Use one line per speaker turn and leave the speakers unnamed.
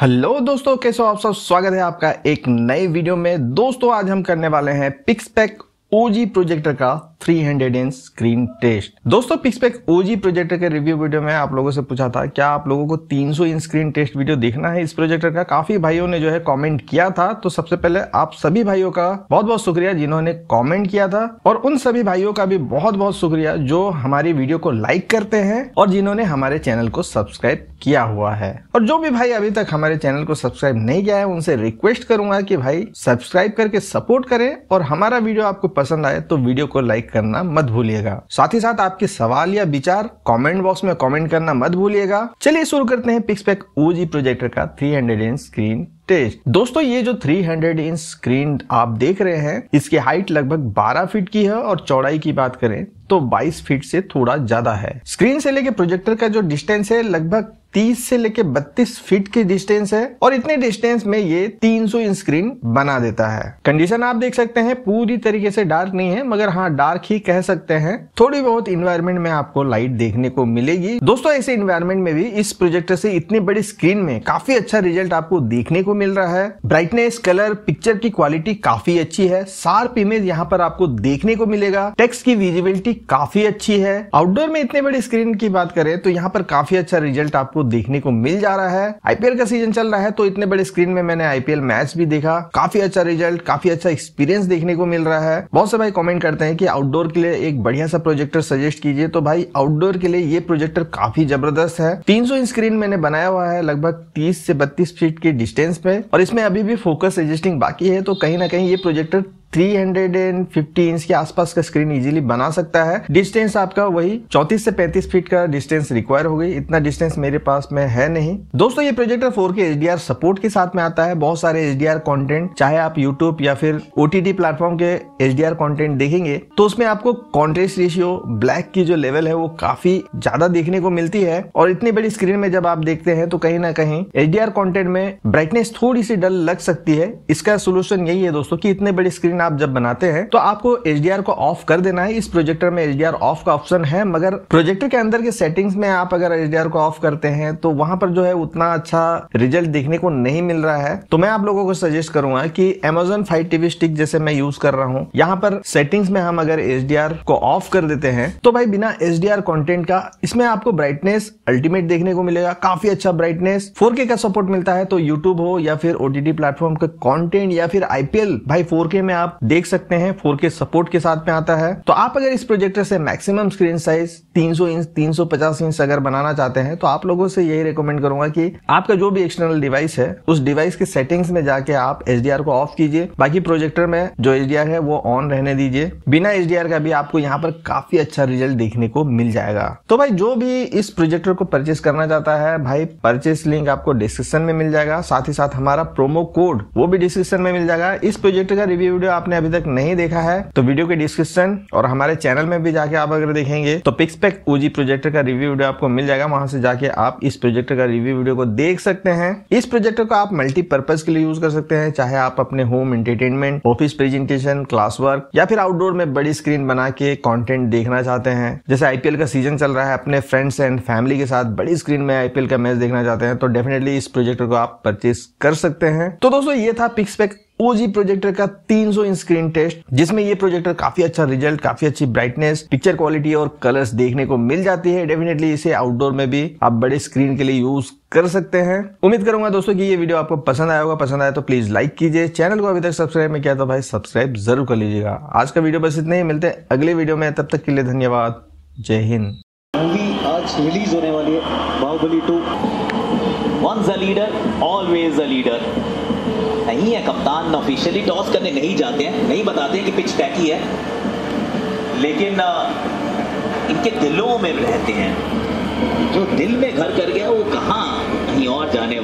hello दोस्तों कैसे हो आप सब स्वागत है आपका एक नए वीडियो में दोस्तों आज हम करने वाले हैं पिक्सपैक ओजी प्रोजेक्टर का 300 इन स्क्रीन टेस्ट दोस्तों पिक्सपेक ओजी प्रोजेक्टर के रिव्यू वीडियो में आप लोगों से पूछा था क्या आप लोगों को 300 इन स्क्रीन टेस्ट वीडियो देखना है इस प्रोजेक्टर का काफी भाइयों ने जो है कमेंट किया था तो सबसे पहले आप सभी भाइयों का बहुत बहुत शुक्रिया जिन्होंने कॉमेंट किया था और उन सभी भाइयों का भी बहुत बहुत शुक्रिया जो हमारी वीडियो को लाइक करते हैं और जिन्होंने हमारे चैनल को सब्सक्राइब किया हुआ है और जो भी भाई अभी तक हमारे चैनल को सब्सक्राइब नहीं किया है उनसे रिक्वेस्ट करूंगा कि भाई सब्सक्राइब करके सपोर्ट करें और हमारा वीडियो आपको पसंद आए तो वीडियो को लाइक करना मत भूलिएगा साथ ही साथ आपके सवाल या विचार कमेंट बॉक्स में कमेंट करना मत भूलिएगा चलिए शुरू करते हैं पिक्सपैक ओजी प्रोजेक्टर का 300 हंड्रेड स्क्रीन टेस्ट दोस्तों ये जो 300 इंच स्क्रीन आप देख रहे हैं इसकी हाइट लगभग 12 फीट की है और चौड़ाई की बात करें तो 22 फीट से थोड़ा ज्यादा है स्क्रीन से लेके प्रोजेक्टर का जो डिस्टेंस है लगभग 30 से लेके 32 फीट की डिस्टेंस है और इतने डिस्टेंस में ये 300 इंच स्क्रीन बना देता है कंडीशन आप देख सकते हैं पूरी तरीके से डार्क नहीं है मगर हाँ डार्क ही कह सकते हैं थोड़ी बहुत इन्वायरमेंट में आपको लाइट देखने को मिलेगी दोस्तों ऐसे इन्वायरमेंट में भी इस प्रोजेक्टर से इतनी बड़ी स्क्रीन में काफी अच्छा रिजल्ट आपको देखने को मिल रहा है ब्राइटनेस कलर पिक्चर की क्वालिटी काफी अच्छी है सार्प इमेज यहाँ पर आपको देखने को मिलेगा टेक्स्ट की विजिबिलिटी काफी अच्छी है आउटडोर में इतने बड़े स्क्रीन की बात करें तो यहाँ पर काफी अच्छा रिजल्ट आपको देखने को मिल जा रहा है आईपीएल का सीजन चल रहा है तो इतने बड़े स्क्रीन में मैंने आईपीएल मैच भी देखा काफी अच्छा रिजल्ट काफी अच्छा एक्सपीरियंस देखने को मिल रहा है बहुत से भाई कॉमेंट करते हैं कि आउटडोर के लिए एक बढ़िया सा प्रोजेक्टर सजेस्ट कीजिए तो भाई आउटडोर के लिए ये प्रोजेक्टर काफी जबरदस्त है तीन सौ स्क्रीन मैंने बनाया हुआ है लगभग तीस से बत्तीस फीट के डिस्टेंस पे और इसमें अभी भी फोकस एडजस्टिंग बाकी है तो कहीं ना कहीं ये प्रोजेक्टर 315 इंच के आसपास का स्क्रीन इजीली बना सकता है डिस्टेंस आपका वही 34 से 35 फीट का डिस्टेंस रिक्वायर होगी इतना डिस्टेंस मेरे पास में है नहीं दोस्तों ये प्रोजेक्टर 4K HDR सपोर्ट के साथ में आता है बहुत सारे HDR कंटेंट चाहे आप YouTube या फिर OTT प्लेटफॉर्म के HDR कंटेंट देखेंगे तो उसमें आपको कॉन्ट्रेस्ट रेशियो ब्लैक की जो लेवल है वो काफी ज्यादा देखने को मिलती है और इतनी बड़ी स्क्रीन में जब आप देखते हैं तो कहीं ना कहीं एच डी में ब्राइटनेस थोड़ी सी डल लग सकती है इसका सोल्यूशन यही है दोस्तों की इतने बड़ी स्क्रीन स्क्रीन आप जब बनाते हैं तो आपको एच को ऑफ कर देना है इस प्रोजेक्टर में एच ऑफ का ऑप्शन है मगर प्रोजेक्टर के अंदर के सेटिंग्स में आप अगर एच को ऑफ करते हैं तो वहां पर जो है उतना अच्छा रिजल्ट देखने को नहीं मिल रहा है तो मैं आप लोगों को सजेस्ट करूंगा कि एमेजोन फाइव टीवी स्टिक जैसे मैं यूज कर रहा हूँ यहाँ पर सेटिंग्स में हम अगर एच को ऑफ कर देते हैं तो भाई बिना एच कंटेंट का इसमें आपको ब्राइटनेस अल्टीमेट देखने को मिलेगा काफी अच्छा ब्राइटनेस 4K का सपोर्ट मिलता है तो यूट्यूब हो या फिर ओटीटी प्लेटफॉर्म का कॉन्टेंट या फिर आईपीएल भाई 4K में आप आप देख सकते हैं 4K सपोर्ट के साथ में आता है तो आप अगर इस प्रोजेक्टर से maximum screen size 300 inch 350 inch अगर बनाना चाहते हैं तो आप लोगों से यही रिकमेंड करूंगा कि आपका जो भी एक्सटर्नल डिवाइस है उस डिवाइस के सेटिंग्स में जाके आप एच को ऑफ कीजिए बाकी प्रोजेक्टर में जो एच है वो ऑन रहने दीजिए बिना एच का भी आपको यहाँ पर काफी अच्छा रिजल्ट देखने को मिल जाएगा तो भाई जो भी इस प्रोजेक्टर को परचेस करना चाहता है भाई परचेस लिंक आपको डिस्क्रिप्शन में मिल जाएगा साथ ही साथ हमारा प्रोमो कोड वो भी डिस्क्रिप्शन में मिल जाएगा इस प्रोजेक्टर का रिव्यू वीडियो आपने अभी तक नहीं देखा है तो वीडियो के डिस्क्रिप्शन और हमारे चैनल में भी जाके आप अगर देखेंगे तो पिक्सपेक ओजी प्रोजेक्टर का रिव्यू वीडियो आपको मिल जाएगा वहां से जाके आप इस प्रोजेक्टर का रिव्यू वीडियो को देख सकते हैं इस प्रोजेक्टर को आप मल्टीपर्पज के लिए यूज कर सकते हैं चाहे आप अपने home entertainment office presentation class work या फिर आउटडोर में बड़ी स्क्रीन बना के कॉन्टेंट देखना चाहते हैं जैसे आईपीएल का सीजन चल रहा है अपने फ्रेंड्स एंड फैमिली के साथ बड़ी स्क्रीन में आईपीएल का मैच देखना चाहते हैं तो डेफिनेटली इस प्रोजेक्टर को आप परचेज कर सकते हैं तो दोस्तों ये था पिक्सपेक ओजी प्रोजेक्टर का 300 स्क्रीन टेस्ट जिसमें ये प्रोजेक्टर काफी अच्छा रिजल्ट काफी अच्छी ब्राइटनेस पिक्चर क्वालिटी और कलर्स देखने को मिल जाती है डेफिनेटली इसे आउटडोर में भी आप बड़े स्क्रीन के लिए यूज कर सकते हैं उम्मीद करूंगा दोस्तों कि ये वीडियो आपको पसंद आया होगा पसंद आया तो प्लीज लाइक कीजिए चैनल को अभी तक सब्सक्राइब नहीं किया तो भाई सब्सक्राइब जरूर कर लीजिएगा आज का वीडियो बस इतने ही मिलते हैं अगले वीडियो में तब तक के लिए धन्यवाद जय हिंद मूवी आज रिलीज होने वाली है Baahubali two once a leader always a leader नहीं है कप्तान ऑफिशियली टॉस करने नहीं जाते हैं नहीं बताते हैं कि पिच टैकी है लेकिन इनके दिलों में रहते हैं जो दिल में घर कर गया वो कहाँ कहीं और जाने